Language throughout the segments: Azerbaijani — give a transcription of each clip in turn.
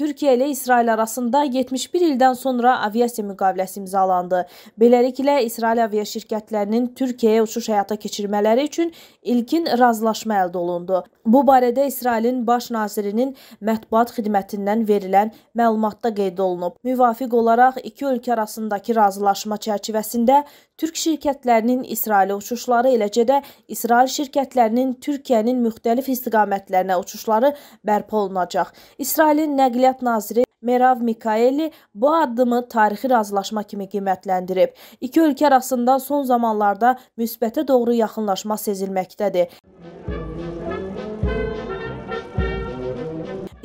Türkiyə ilə İsrail arasında 71 ildən sonra aviasiya müqaviləsi imzalandı. Beləliklə, İsrail aviaşirkətlərinin Türkiyəyə uçuş həyata keçirmələri üçün ilkin razılaşma əldə olundu. Bu barədə İsrailin baş nazirinin mətbuat xidmətindən verilən məlumatda qeyd olunub. Müvafiq olaraq iki ölkə arasındakı razılaşma çərçivəsində Türk şirkətlərinin İsrailə uçuşları, eləcə də İsrail şirkətlərinin Türkiyənin müxtəlif istiqamətlərinə uçuşları bərpa olunacaq. İsrailin nəqliyyat Mədəniyyət naziri Merav Mikaeli bu addımı tarixi razılaşma kimi qiymətləndirib. İki ölkə arasında son zamanlarda müsbətə doğru yaxınlaşma sezilməkdədir.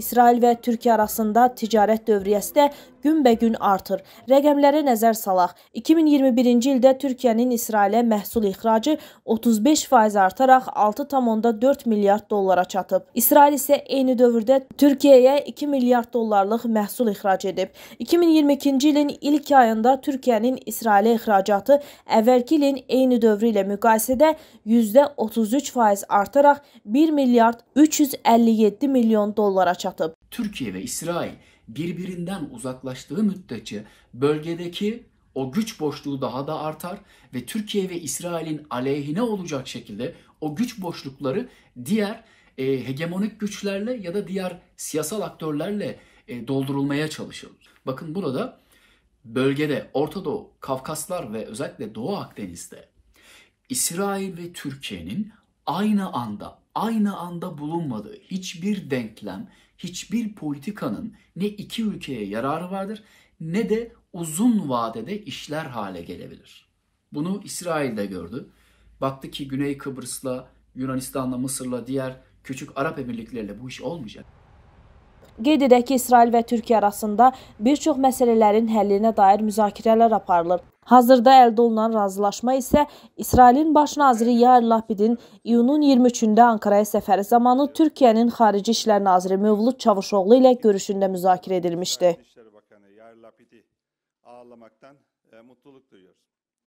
İsrail və Türkiyə arasında ticarət dövriyyəsi də günbəgün artır. Rəqəmlərə nəzər salaq. 2021-ci ildə Türkiyənin İsrailə məhsul ixracı 35% artaraq 6,4 milyard dollara çatıb. İsrail isə eyni dövrdə Türkiyəyə 2 milyard dollarlıq məhsul ixrac edib. 2022-ci ilin ilk ayında Türkiyənin İsrailə ixracatı əvvəlki ilin eyni dövrü ilə müqayisədə %33% artaraq 1 milyard 357 milyon dollara çatıb. Türkiye ve İsrail birbirinden uzaklaştığı müddetçe bölgedeki o güç boşluğu daha da artar ve Türkiye ve İsrail'in aleyhine olacak şekilde o güç boşlukları diğer e, hegemonik güçlerle ya da diğer siyasal aktörlerle e, doldurulmaya çalışılır. Bakın burada bölgede Orta Doğu, Kafkaslar ve özellikle Doğu Akdeniz'de İsrail ve Türkiye'nin aynı anda aynı anda bulunmadığı hiçbir denklem, hiçbir politikanın ne iki ülkeye yararı vardır ne de uzun vadede işler hale gelebilir. Bunu İsrail de gördü. Baktı ki Güney Kıbrıs'la, Yunanistan'la, Mısır'la diğer küçük Arap emirlikleriyle bu iş olmayacak. Qeyd edək ki, İsrail və Türkiyə arasında bir çox məsələlərin həllinə dair müzakirələr aparılır. Hazırda əldə olunan razılaşma isə İsrailin baş naziri Yair Lapidin iyunun 23-də Ankaraya səfəri zamanı Türkiyənin Xarici İşlər naziri Mövlud Çavuşoğlu ilə görüşündə müzakirə edilmişdi. ağırlamaktan e, mutluluk duyuyoruz.